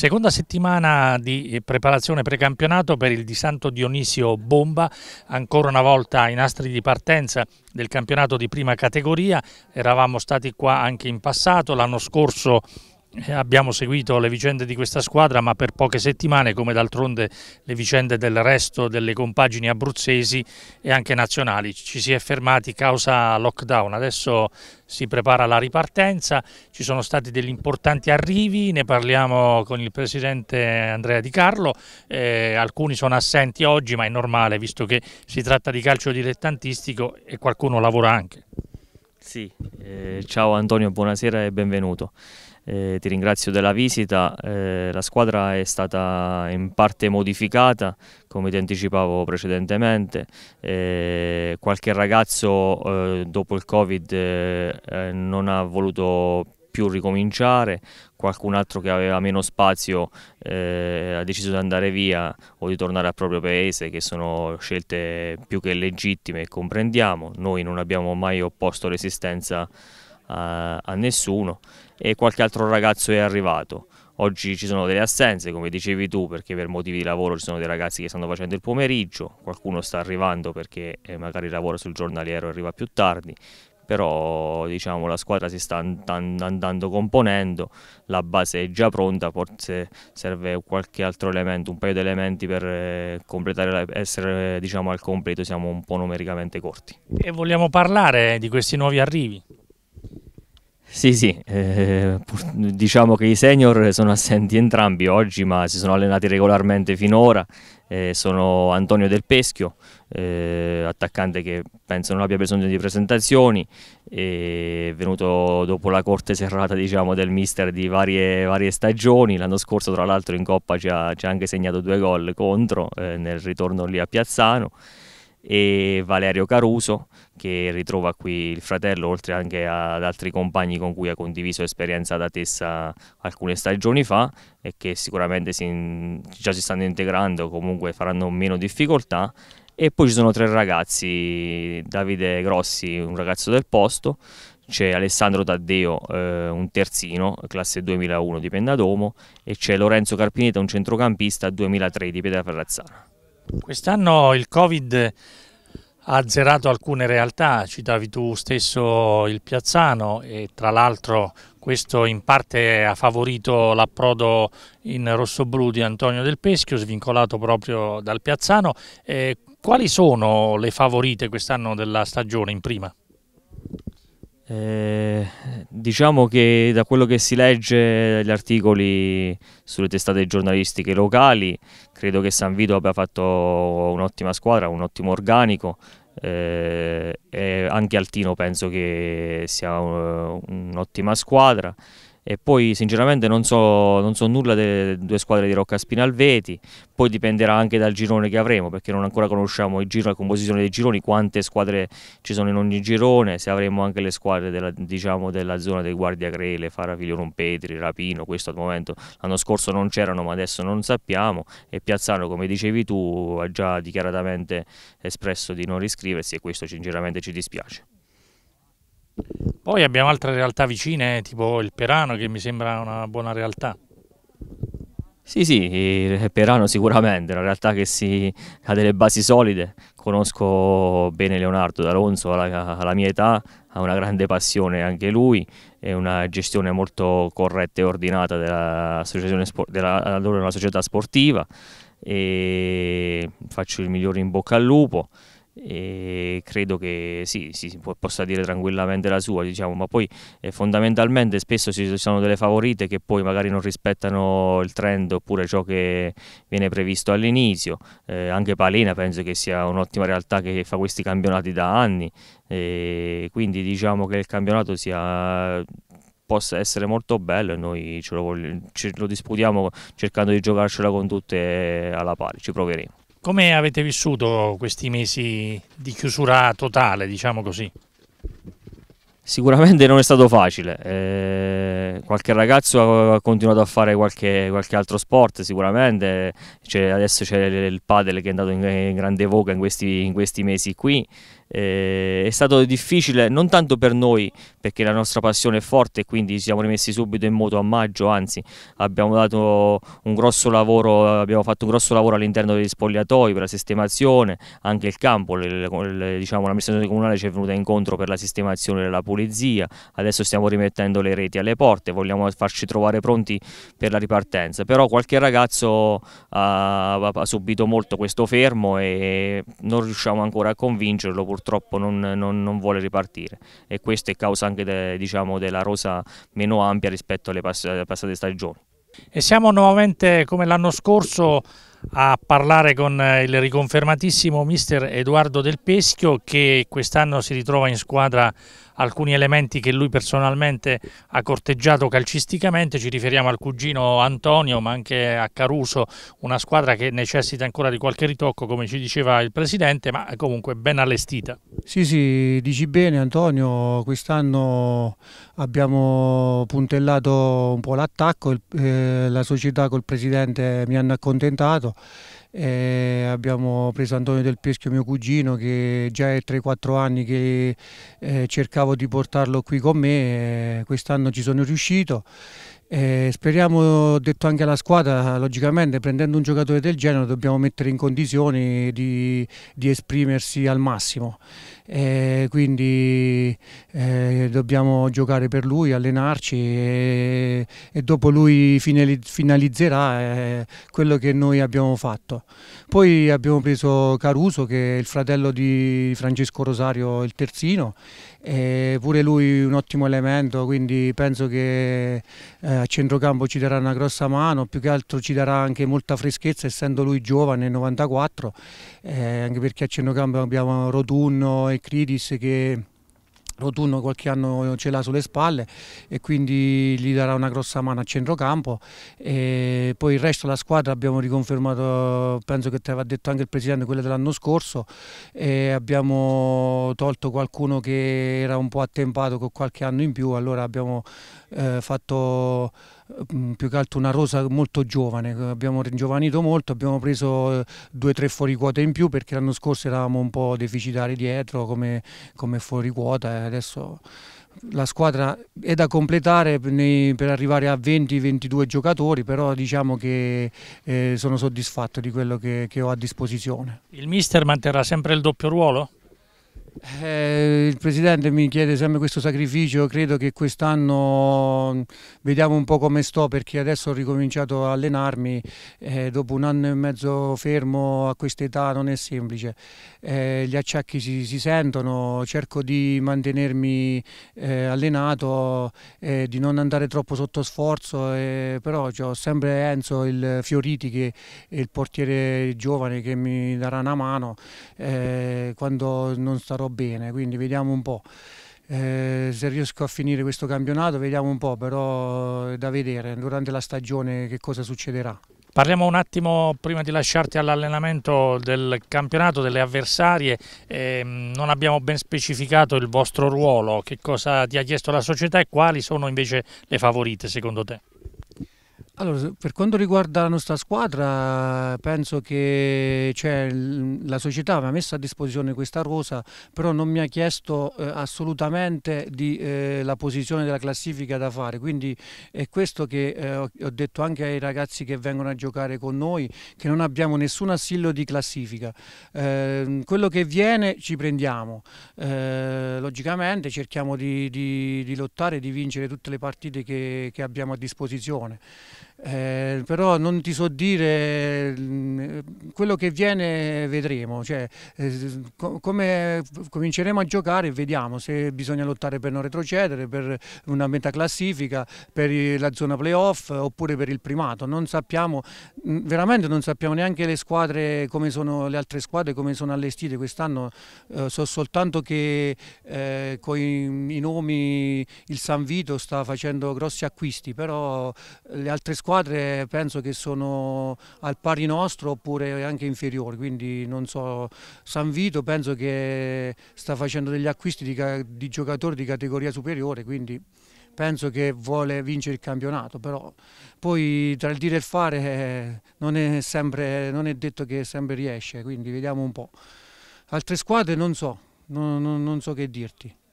Seconda settimana di eh, preparazione precampionato per il di Santo Dionisio Bomba, ancora una volta i nastri di partenza del campionato di prima categoria, eravamo stati qua anche in passato, l'anno scorso eh, abbiamo seguito le vicende di questa squadra ma per poche settimane come d'altronde le vicende del resto delle compagini abruzzesi e anche nazionali. Ci si è fermati causa lockdown, adesso si prepara la ripartenza, ci sono stati degli importanti arrivi, ne parliamo con il presidente Andrea Di Carlo, eh, alcuni sono assenti oggi ma è normale visto che si tratta di calcio dilettantistico e qualcuno lavora anche. Sì, eh, ciao Antonio, buonasera e benvenuto. Eh, ti ringrazio della visita, eh, la squadra è stata in parte modificata come ti anticipavo precedentemente, eh, qualche ragazzo eh, dopo il Covid eh, non ha voluto più più ricominciare, qualcun altro che aveva meno spazio eh, ha deciso di andare via o di tornare al proprio paese, che sono scelte più che legittime e comprendiamo, noi non abbiamo mai opposto resistenza a, a nessuno e qualche altro ragazzo è arrivato. Oggi ci sono delle assenze, come dicevi tu, perché per motivi di lavoro ci sono dei ragazzi che stanno facendo il pomeriggio, qualcuno sta arrivando perché eh, magari lavora sul giornaliero e arriva più tardi, però diciamo, la squadra si sta andando componendo, la base è già pronta, forse serve qualche altro elemento, un paio di elementi per eh, completare, essere diciamo, al completo, siamo un po' numericamente corti. E vogliamo parlare di questi nuovi arrivi? Sì, sì, eh, diciamo che i senior sono assenti entrambi oggi, ma si sono allenati regolarmente finora. Eh, sono Antonio Del Peschio, eh, attaccante che penso non abbia bisogno di presentazioni, è venuto dopo la corte serrata diciamo, del mister di varie, varie stagioni. L'anno scorso, tra l'altro, in Coppa ci ha, ci ha, anche segnato due gol contro eh, nel ritorno lì a Piazzano e Valerio Caruso che ritrova qui il fratello oltre anche ad altri compagni con cui ha condiviso esperienza da Tessa alcune stagioni fa e che sicuramente si, già si stanno integrando comunque faranno meno difficoltà e poi ci sono tre ragazzi Davide Grossi un ragazzo del posto c'è Alessandro Taddeo, eh, un terzino, classe 2001 di Pendadomo, e c'è Lorenzo Carpineta, un centrocampista 2003 di Pietraferrazzana. Quest'anno il Covid ha azzerato alcune realtà, citavi tu stesso il Piazzano e tra l'altro questo in parte ha favorito l'approdo in rossoblu di Antonio Del Peschio, svincolato proprio dal Piazzano. Eh, quali sono le favorite quest'anno della stagione in prima? Eh, diciamo che da quello che si legge dagli articoli sulle testate giornalistiche locali, credo che San Vito abbia fatto un'ottima squadra, un ottimo organico. Eh, e anche Altino penso che sia eh, un'ottima squadra e poi sinceramente non so, non so nulla delle due squadre di Rocca Spinalveti, poi dipenderà anche dal girone che avremo perché non ancora conosciamo giro, la composizione dei gironi, quante squadre ci sono in ogni girone, se avremo anche le squadre della, diciamo, della zona dei Guardia Grele, Faraviglio Rompetri, Rapino, questo al momento l'anno scorso non c'erano ma adesso non sappiamo e Piazzano come dicevi tu ha già dichiaratamente espresso di non riscriversi e questo sinceramente ci dispiace. Poi abbiamo altre realtà vicine, tipo il Perano, che mi sembra una buona realtà. Sì, sì, il Perano sicuramente, una realtà che si, ha delle basi solide. Conosco bene Leonardo D'Alonso alla, alla mia età, ha una grande passione anche lui e una gestione molto corretta e ordinata della, loro della società sportiva e faccio il migliore in bocca al lupo e credo che sì, si può, possa dire tranquillamente la sua, diciamo, ma poi eh, fondamentalmente spesso ci sono delle favorite che poi magari non rispettano il trend oppure ciò che viene previsto all'inizio, eh, anche Palena penso che sia un'ottima realtà che fa questi campionati da anni, eh, quindi diciamo che il campionato sia possa essere molto bello e noi ce lo, ce lo disputiamo cercando di giocarcela con tutte alla pari, ci proveremo. Come avete vissuto questi mesi di chiusura totale, diciamo così? Sicuramente non è stato facile, eh, qualche ragazzo ha continuato a fare qualche, qualche altro sport sicuramente, adesso c'è il padel che è andato in, in grande voga in questi, in questi mesi qui, eh, è stato difficile non tanto per noi perché la nostra passione è forte e quindi ci siamo rimessi subito in moto a maggio anzi abbiamo dato un grosso lavoro abbiamo fatto un grosso lavoro all'interno degli spogliatoi per la sistemazione anche il campo le, le, diciamo, l'amministrazione comunale ci è venuta incontro per la sistemazione della pulizia adesso stiamo rimettendo le reti alle porte vogliamo farci trovare pronti per la ripartenza però qualche ragazzo ha, ha subito molto questo fermo e non riusciamo ancora a convincerlo purtroppo purtroppo non, non, non, vuole ripartire e questo è causa anche de, diciamo, della rosa meno ampia rispetto alle, pass alle passate stagioni. E siamo nuovamente come l'anno scorso a parlare con eh, il riconfermatissimo mister Edoardo Del Peschio che quest'anno si ritrova in squadra alcuni elementi che lui personalmente ha corteggiato calcisticamente, ci riferiamo al cugino Antonio ma anche a Caruso, una squadra che necessita ancora di qualche ritocco come ci diceva il Presidente ma comunque ben allestita. Sì sì, dici bene Antonio, quest'anno abbiamo puntellato un po' l'attacco, eh, la società col Presidente mi hanno accontentato eh, abbiamo preso Antonio Del Peschio, mio cugino, che già è 3-4 anni che eh, cercavo di portarlo qui con me, eh, quest'anno ci sono riuscito. Eh, speriamo, detto anche alla squadra, logicamente prendendo un giocatore del genere dobbiamo mettere in condizioni di, di esprimersi al massimo eh, quindi eh, dobbiamo giocare per lui, allenarci e, e dopo lui finalizzerà eh, quello che noi abbiamo fatto. Poi abbiamo preso Caruso che è il fratello di Francesco Rosario, il terzino, pure lui un ottimo elemento, quindi penso che eh, a centrocampo ci darà una grossa mano, più che altro ci darà anche molta freschezza essendo lui giovane, 94, eh, anche perché a centrocampo abbiamo Rotunno e e Cridis che Rotunno qualche anno ce l'ha sulle spalle e quindi gli darà una grossa mano a centrocampo e poi il resto della squadra abbiamo riconfermato, penso che te l'aveva detto anche il Presidente, quella dell'anno scorso e abbiamo tolto qualcuno che era un po' attempato con qualche anno in più, allora abbiamo eh, fatto Mm, più che altro una rosa molto giovane, eh, abbiamo ringiovanito molto, abbiamo preso eh, due o tre fuori quota in più perché l'anno scorso eravamo un po' deficitari dietro come, come fuori quota e adesso la squadra è da completare per arrivare a 20-22 giocatori, però diciamo che eh, sono soddisfatto di quello che, ho a disposizione. Il mister manterrà sempre il doppio ruolo? Eh, il Presidente mi chiede sempre questo sacrificio, credo che quest'anno vediamo un po' come sto perché adesso ho ricominciato a allenarmi, eh, dopo un anno e mezzo fermo a quest'età non è semplice, eh, gli acciacchi si, si, sentono, cerco di mantenermi eh, allenato, eh, di non andare troppo sotto sforzo, eh, però ho sempre Enzo il Fioriti che è il portiere giovane che mi darà una mano quando non sta farò bene, quindi vediamo un po'. Eh, se riesco a finire questo campionato vediamo un po', però è eh, da vedere durante la stagione che cosa succederà. Parliamo un attimo prima di lasciarti all'allenamento del campionato, delle avversarie, eh, non abbiamo ben specificato il vostro ruolo, che cosa ti ha chiesto la società e quali sono invece le favorite secondo te? Allora, per quanto riguarda la nostra squadra, penso che cioè, la società mi ha messo a disposizione questa rosa, però non mi ha chiesto eh, assolutamente di, eh, la posizione della classifica da fare, quindi è questo che eh, ho detto anche ai ragazzi che vengono a giocare con noi, che non abbiamo nessun assillo di classifica. Ehm, quello che viene ci prendiamo, eh, logicamente cerchiamo di, di, di, lottare, di vincere tutte le partite che, che abbiamo a disposizione. Eh, però non ti so dire mm, quello che viene vedremo cioè, eh, come cominceremo a giocare vediamo se bisogna lottare per non retrocedere per una metà classifica per la zona playoff oppure per il primato non sappiamo mm, veramente non sappiamo neanche le squadre come sono le altre squadre come sono allestite quest'anno eh, so soltanto che eh, con i nomi il San Vito sta facendo grossi acquisti però le altre squadre squadre penso che sono al pari nostro oppure anche inferiori, quindi non so, San Vito penso che sta facendo degli acquisti di, di giocatori di categoria superiore, quindi penso che vuole vincere il campionato, però poi tra il dire e il fare eh, non è, sempre, non è detto che sempre riesce, quindi vediamo un po'. Altre squadre non so, non, non, non so che dirti.